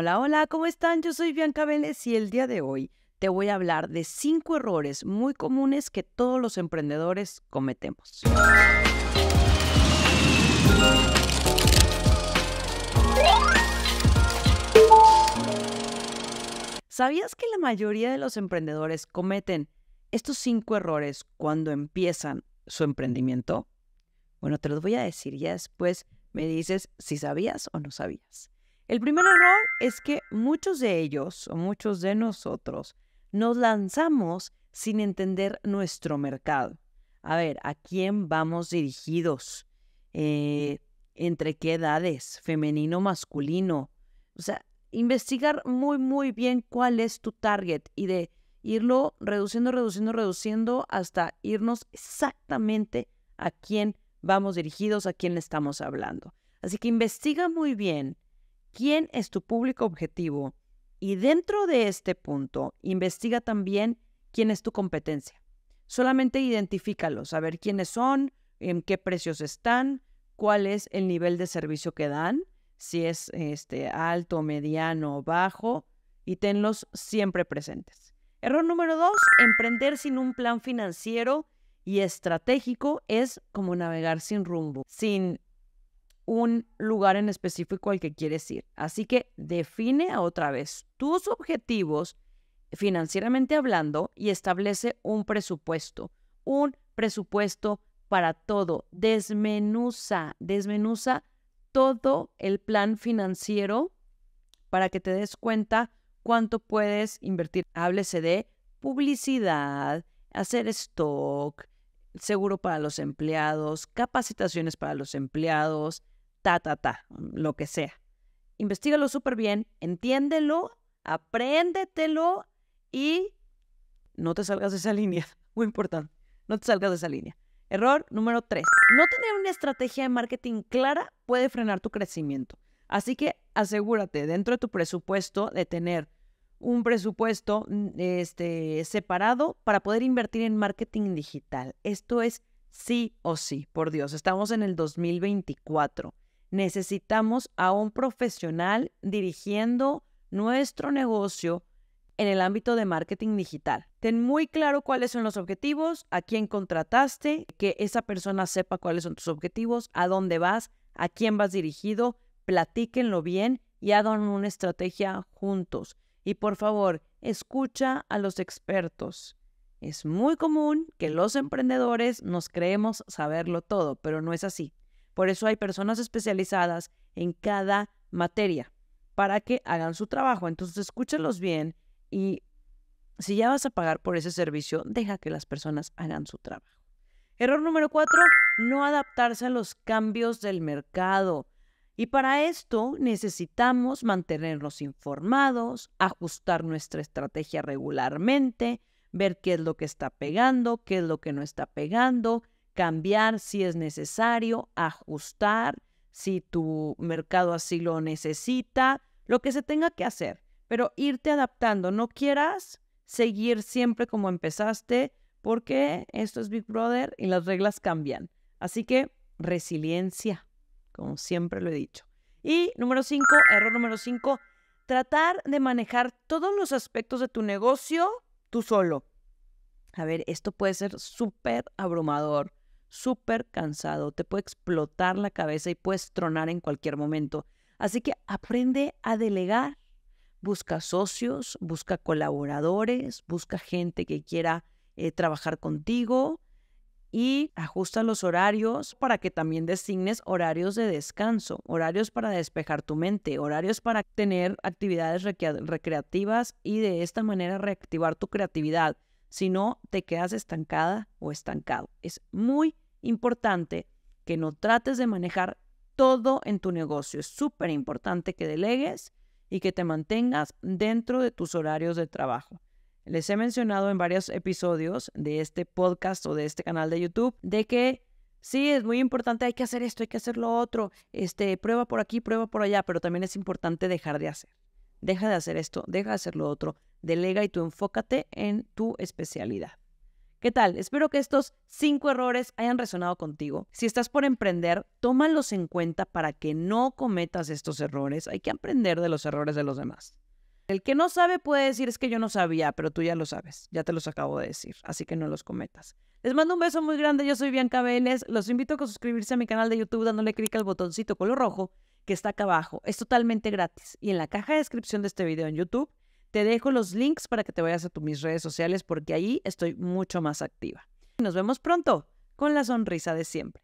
Hola, hola, ¿cómo están? Yo soy Bianca Vélez y el día de hoy te voy a hablar de cinco errores muy comunes que todos los emprendedores cometemos. ¿Sabías que la mayoría de los emprendedores cometen estos cinco errores cuando empiezan su emprendimiento? Bueno, te los voy a decir y después me dices si sabías o no sabías. El primer error es que muchos de ellos o muchos de nosotros nos lanzamos sin entender nuestro mercado. A ver, ¿a quién vamos dirigidos? Eh, ¿Entre qué edades? ¿Femenino, masculino? O sea, investigar muy, muy bien cuál es tu target y de irlo reduciendo, reduciendo, reduciendo hasta irnos exactamente a quién vamos dirigidos, a quién le estamos hablando. Así que investiga muy bien quién es tu público objetivo y dentro de este punto investiga también quién es tu competencia. Solamente identifícalos, saber quiénes son, en qué precios están, cuál es el nivel de servicio que dan, si es este, alto, mediano, o bajo, y tenlos siempre presentes. Error número dos, emprender sin un plan financiero y estratégico es como navegar sin rumbo, sin un lugar en específico al que quieres ir. Así que define otra vez tus objetivos financieramente hablando y establece un presupuesto, un presupuesto para todo. Desmenuza, desmenuza todo el plan financiero para que te des cuenta cuánto puedes invertir. Háblese de publicidad, hacer stock, seguro para los empleados, capacitaciones para los empleados, ta, ta, ta, lo que sea. Investígalo súper bien, entiéndelo, apréndetelo y no te salgas de esa línea. Muy importante, no te salgas de esa línea. Error número tres. No tener una estrategia de marketing clara puede frenar tu crecimiento. Así que asegúrate dentro de tu presupuesto de tener un presupuesto mm, este, separado para poder invertir en marketing digital. Esto es sí o sí, por Dios, estamos en el 2024. Necesitamos a un profesional dirigiendo nuestro negocio en el ámbito de marketing digital. Ten muy claro cuáles son los objetivos, a quién contrataste, que esa persona sepa cuáles son tus objetivos, a dónde vas, a quién vas dirigido, platíquenlo bien y hagan una estrategia juntos. Y por favor, escucha a los expertos. Es muy común que los emprendedores nos creemos saberlo todo, pero no es así. Por eso hay personas especializadas en cada materia para que hagan su trabajo. Entonces, escúchenlos bien y si ya vas a pagar por ese servicio, deja que las personas hagan su trabajo. Error número cuatro, no adaptarse a los cambios del mercado. Y para esto necesitamos mantenernos informados, ajustar nuestra estrategia regularmente, ver qué es lo que está pegando, qué es lo que no está pegando, cambiar si es necesario, ajustar si tu mercado así lo necesita, lo que se tenga que hacer, pero irte adaptando. No quieras seguir siempre como empezaste porque esto es Big Brother y las reglas cambian. Así que resiliencia, como siempre lo he dicho. Y número cinco, error número cinco, tratar de manejar todos los aspectos de tu negocio tú solo. A ver, esto puede ser súper abrumador súper cansado, te puede explotar la cabeza y puedes tronar en cualquier momento. Así que aprende a delegar. Busca socios, busca colaboradores, busca gente que quiera eh, trabajar contigo y ajusta los horarios para que también designes horarios de descanso, horarios para despejar tu mente, horarios para tener actividades recreativas y de esta manera reactivar tu creatividad si no te quedas estancada o estancado. Es muy importante que no trates de manejar todo en tu negocio. Es súper importante que delegues y que te mantengas dentro de tus horarios de trabajo. Les he mencionado en varios episodios de este podcast o de este canal de YouTube de que sí, es muy importante, hay que hacer esto, hay que hacer lo otro, este, prueba por aquí, prueba por allá, pero también es importante dejar de hacer. Deja de hacer esto, deja de hacer lo otro, delega y tú enfócate en tu especialidad. ¿Qué tal? Espero que estos cinco errores hayan resonado contigo. Si estás por emprender, tómalos en cuenta para que no cometas estos errores. Hay que aprender de los errores de los demás. El que no sabe puede decir es que yo no sabía, pero tú ya lo sabes, ya te los acabo de decir, así que no los cometas. Les mando un beso muy grande, yo soy Bianca Vélez, los invito a suscribirse a mi canal de YouTube dándole clic al botoncito color rojo que está acá abajo, es totalmente gratis y en la caja de descripción de este video en YouTube te dejo los links para que te vayas a tus mis redes sociales porque ahí estoy mucho más activa. Nos vemos pronto con la sonrisa de siempre.